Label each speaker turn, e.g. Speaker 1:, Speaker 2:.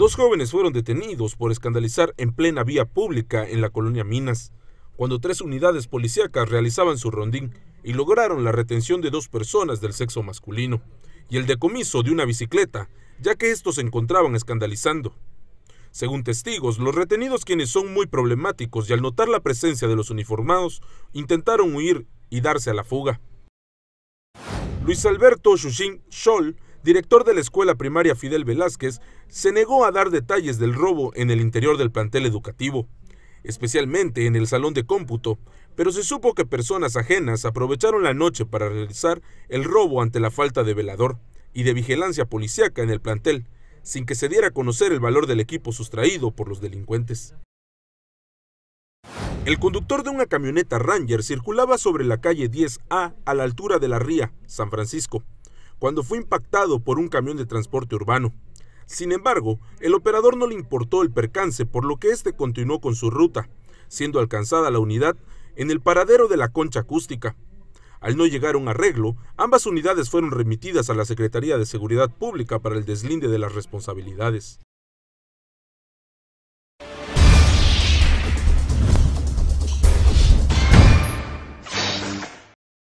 Speaker 1: Dos jóvenes fueron detenidos por escandalizar en plena vía pública en la colonia Minas, cuando tres unidades policíacas realizaban su rondín y lograron la retención de dos personas del sexo masculino y el decomiso de una bicicleta, ya que estos se encontraban escandalizando. Según testigos, los retenidos quienes son muy problemáticos y al notar la presencia de los uniformados, intentaron huir y darse a la fuga. Luis Alberto Xuxin Scholl director de la escuela primaria Fidel Velázquez, se negó a dar detalles del robo en el interior del plantel educativo, especialmente en el salón de cómputo, pero se supo que personas ajenas aprovecharon la noche para realizar el robo ante la falta de velador y de vigilancia policíaca en el plantel, sin que se diera a conocer el valor del equipo sustraído por los delincuentes. El conductor de una camioneta Ranger circulaba sobre la calle 10A a la altura de la Ría, San Francisco, cuando fue impactado por un camión de transporte urbano. Sin embargo, el operador no le importó el percance, por lo que este continuó con su ruta, siendo alcanzada la unidad en el paradero de la concha acústica. Al no llegar a un arreglo, ambas unidades fueron remitidas a la Secretaría de Seguridad Pública para el deslinde de las responsabilidades.